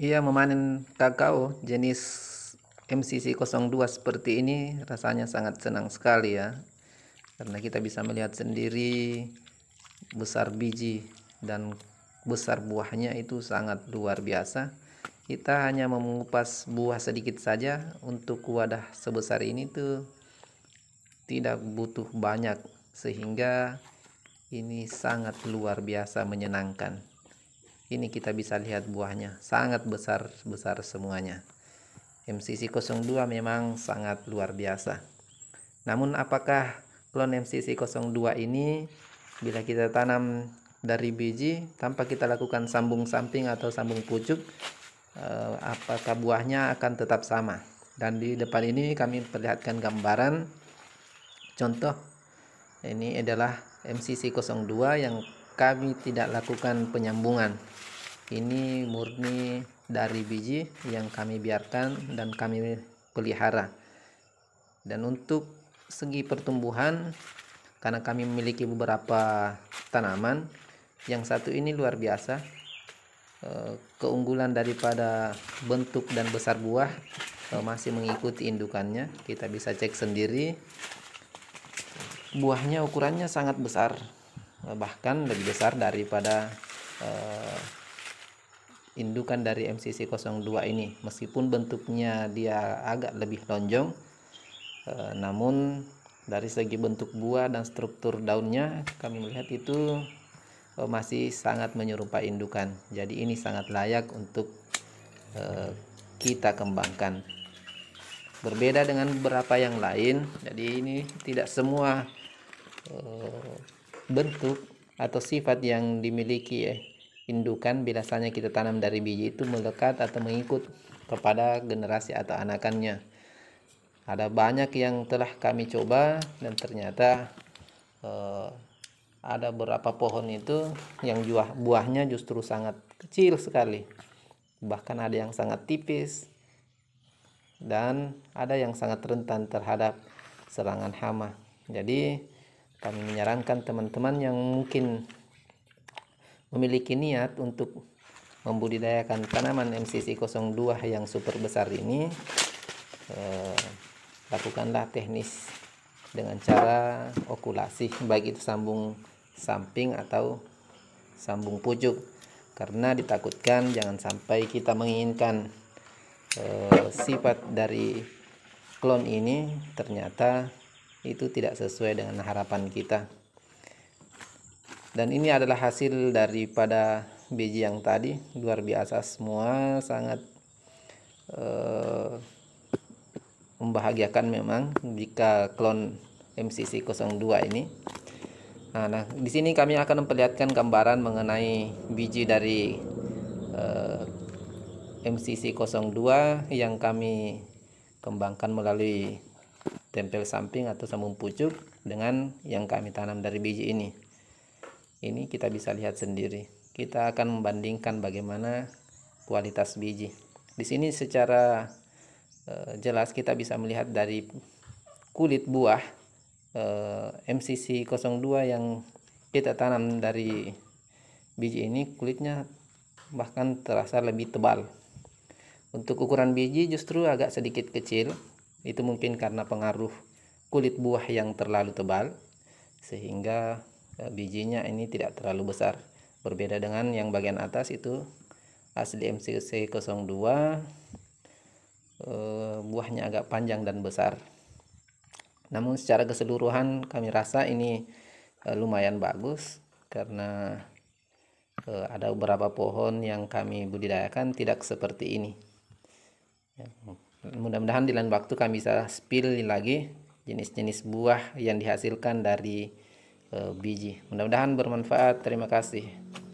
Iya, memanen kakao jenis MCC02 seperti ini rasanya sangat senang sekali ya. Karena kita bisa melihat sendiri besar biji dan besar buahnya itu sangat luar biasa. Kita hanya mengupas buah sedikit saja untuk wadah sebesar ini tuh tidak butuh banyak sehingga ini sangat luar biasa menyenangkan. Ini kita bisa lihat buahnya, sangat besar-besar semuanya. MCC02 memang sangat luar biasa. Namun apakah klon MCC02 ini bila kita tanam dari biji tanpa kita lakukan sambung samping atau sambung pucuk eh, apakah buahnya akan tetap sama dan di depan ini kami perlihatkan gambaran contoh ini adalah MCC02 yang kami tidak lakukan penyambungan ini murni dari biji yang kami biarkan dan kami pelihara dan untuk segi pertumbuhan karena kami memiliki beberapa tanaman yang satu ini luar biasa eh, keunggulan daripada bentuk dan besar buah eh, masih mengikuti indukannya kita bisa cek sendiri buahnya ukurannya sangat besar eh, bahkan lebih besar daripada indukan dari MCC 02 ini meskipun bentuknya dia agak lebih lonjong eh, namun dari segi bentuk buah dan struktur daunnya kami melihat itu eh, masih sangat menyerupai indukan jadi ini sangat layak untuk eh, kita kembangkan berbeda dengan beberapa yang lain jadi ini tidak semua bentuk atau sifat yang dimiliki ya indukan biasanya kita tanam dari biji itu melekat atau mengikut kepada generasi atau anakannya. Ada banyak yang telah kami coba dan ternyata eh, ada beberapa pohon itu yang juah, buahnya justru sangat kecil sekali. Bahkan ada yang sangat tipis dan ada yang sangat rentan terhadap serangan hama. Jadi kami menyarankan teman-teman yang mungkin memiliki niat untuk membudidayakan tanaman MCC 02 yang super besar ini eh, lakukanlah teknis dengan cara okulasi baik itu sambung samping atau sambung pucuk karena ditakutkan jangan sampai kita menginginkan eh, sifat dari klon ini ternyata itu tidak sesuai dengan harapan kita dan ini adalah hasil daripada biji yang tadi luar biasa semua sangat eh, membahagiakan memang jika klon MCC 02 ini nah, nah di sini kami akan memperlihatkan gambaran mengenai biji dari eh, MCC 02 yang kami kembangkan melalui tempel samping atau sambung pucuk dengan yang kami tanam dari biji ini ini kita bisa lihat sendiri kita akan membandingkan bagaimana kualitas biji di sini secara eh, jelas kita bisa melihat dari kulit buah eh, MCC 02 yang kita tanam dari biji ini kulitnya bahkan terasa lebih tebal untuk ukuran biji justru agak sedikit kecil itu mungkin karena pengaruh kulit buah yang terlalu tebal sehingga Eh, bijinya ini tidak terlalu besar berbeda dengan yang bagian atas itu asli MCC 02 eh, buahnya agak panjang dan besar namun secara keseluruhan kami rasa ini eh, lumayan bagus karena ada beberapa pohon yang kami budidayakan tidak seperti ini ya, mudah-mudahan di lain waktu kami bisa spill lagi jenis-jenis buah yang dihasilkan dari Eh, biji mudah-mudahan bermanfaat terima kasih